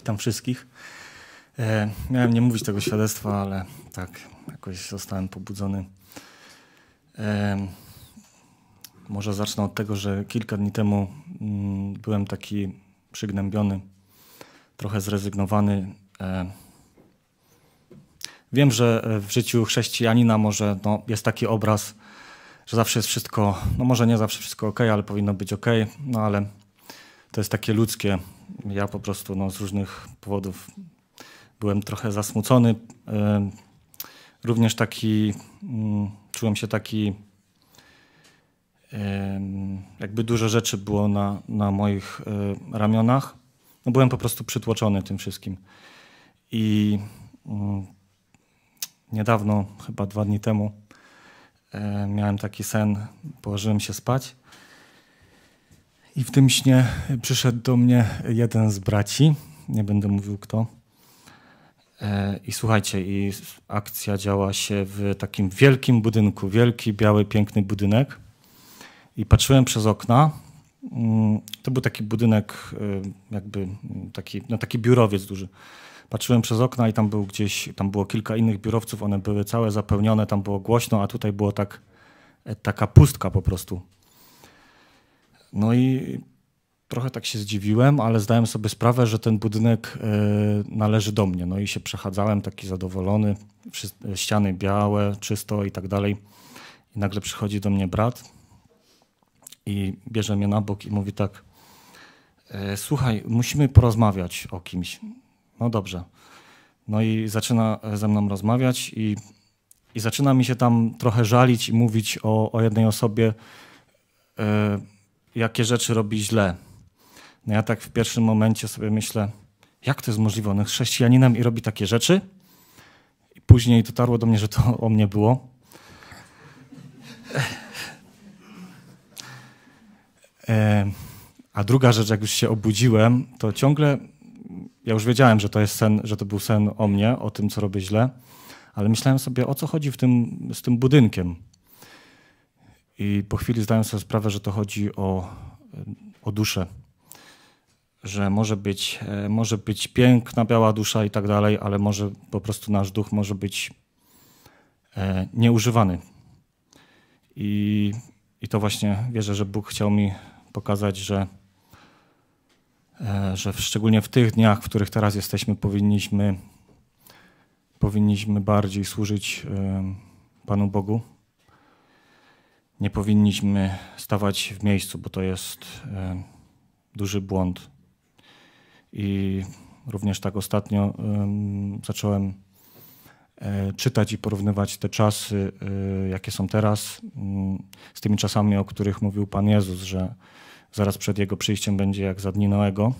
Witam wszystkich. E, miałem nie mówić tego świadectwa, ale tak, jakoś zostałem pobudzony. E, może zacznę od tego, że kilka dni temu m, mm, byłem taki przygnębiony, trochę zrezygnowany. E, wiem, że e, w życiu chrześcijanina może no, jest taki obraz, że zawsze jest wszystko, no może nie zawsze wszystko ok, ale powinno być ok, no ale to jest takie ludzkie. Ja po prostu no, z różnych powodów byłem trochę zasmucony. E, również taki, mm, czułem się taki, jakby dużo rzeczy było na, na moich e, ramionach. No, byłem po prostu przytłoczony tym wszystkim. I mm, niedawno, chyba dwa dni temu, e, miałem taki sen, położyłem się spać i w tym śnie przyszedł do mnie jeden z braci, nie będę mówił kto. E, I słuchajcie, i akcja działa się w takim wielkim budynku, wielki, biały, piękny budynek. I patrzyłem przez okna. Mm, to był taki budynek, e, jakby mm, taki, no taki biurowiec duży. Patrzyłem przez okna i tam był gdzieś, tam było kilka innych biurowców, one były całe zapełnione, tam było głośno, a tutaj było tak, e, taka pustka po prostu no i trochę tak się zdziwiłem, ale zdałem sobie sprawę, że ten budynek e, należy do mnie. No i się przechadzałem taki zadowolony, ściany białe, czysto i tak dalej. I nagle przychodzi do mnie brat i bierze mnie na bok i mówi tak, e, słuchaj, musimy porozmawiać o kimś. No dobrze. No i zaczyna e, ze mną rozmawiać i, i zaczyna mi się tam trochę żalić i mówić o, o jednej osobie, yy, jakie rzeczy robi źle. No ja tak w pierwszym momencie sobie myślę, jak to jest możliwe? On jest chrześcijaninem i robi takie rzeczy? I później dotarło do mnie, że to o mnie było. E, a druga rzecz, jak już się obudziłem, to ciągle ja już wiedziałem, że to jest sen, że to był sen o mnie, o tym, co robię źle, ale myślałem sobie, o co chodzi w tym, z tym budynkiem i po chwili zdają sobie sprawę, że to chodzi o, e, o duszę, że może być, e, może być piękna, biała dusza i tak dalej, ale może po prostu nasz duch może być e, nieużywany. I, I to właśnie wierzę, że Bóg chciał mi pokazać, że, że szczególnie w tych dniach, w których teraz jesteśmy, powinniśmy, powinniśmy bardziej służyć Panu Bogu nie powinniśmy stawać w miejscu, bo to jest e, duży błąd. I również tak ostatnio zacząłem e, czytać i porównywać te czasy, e, jakie są teraz, mm, z tymi czasami, o których mówił Pan Jezus, że zaraz przed Jego przyjściem będzie jak za dni Noego.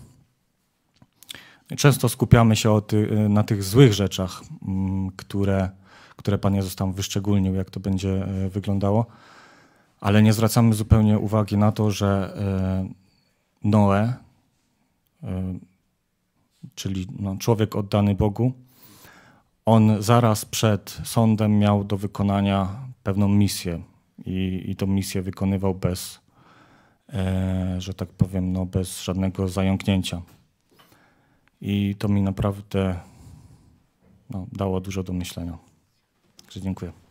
często skupiamy się ty, na tych złych rzeczach, mm, które, które Pan Jezus tam wyszczególnił, jak to będzie wyglądało ale nie zwracamy zupełnie uwagi na to, że e, Noe, e, czyli no, człowiek oddany Bogu, on zaraz przed sądem miał do wykonania pewną misję i, i tą misję wykonywał bez, e, że tak powiem, no, bez żadnego zająknięcia. I to mi naprawdę no, dało dużo do myślenia. Także dziękuję.